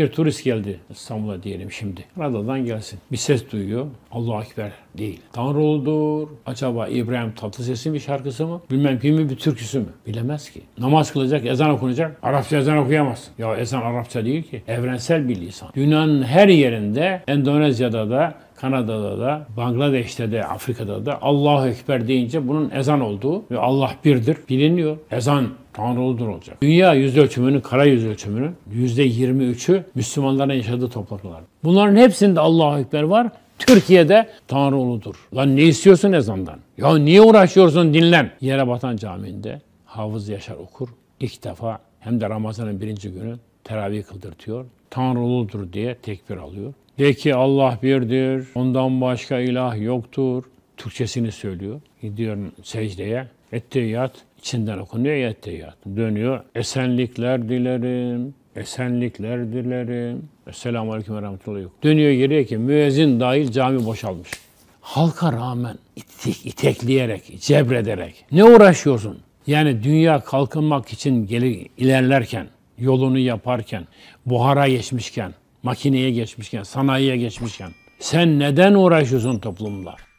Bir turist geldi İstanbul'a diyelim şimdi. Radadan gelsin. Bir ses duyuyor. Allah Ekber değil. Tanrı oldur. Acaba İbrahim Tatlıses'in bir şarkısı mı? Bilmem mi bir türküsü mü? Bilemez ki. Namaz kılacak, ezan okunacak. Arapça ezan okuyamaz. Ya ezan Arapça değil ki. Evrensel bir lisan. Dünyanın her yerinde, Endonezya'da da, Kanada'da da, Bangladeş'te de, Afrika'da da Allahu Ekber deyince bunun ezan olduğu ve Allah birdir biliniyor. Ezan Tanrılıdır olacak. Dünya yüz ölçümünün, kara yüz ölçümünün yüzde 23'ü Müslümanların yaşadığı topluluklar. Bunların hepsinde Allahu Ekber var. Türkiye'de Tanrılıdır. Lan ne istiyorsun ezandan? Ya niye uğraşıyorsun dinlen? Yere batan camiinde Hafız Yaşar okur. İlk defa hem de Ramazan'ın birinci günü teravih kıldırtıyor. Tanrılıdır diye tekbir alıyor. De ki Allah birdir, ondan başka ilah yoktur. Türkçesini söylüyor. Gidiyorum secdeye. Ettehiyat içinden okunuyor ya ettehiyat. Dönüyor. Esenlikler dilerim. Esenlikler dilerim. Esselamu Aleyküm ve Rahmetullahi Dönüyor geriye ki müezzin dahil cami boşalmış. Halka rağmen itik itekleyerek, cebrederek ne uğraşıyorsun? Yani dünya kalkınmak için gelir, ilerlerken, yolunu yaparken, buhara geçmişken, makineye geçmişken, sanayiye geçmişken sen neden uğraşıyorsun toplumlar?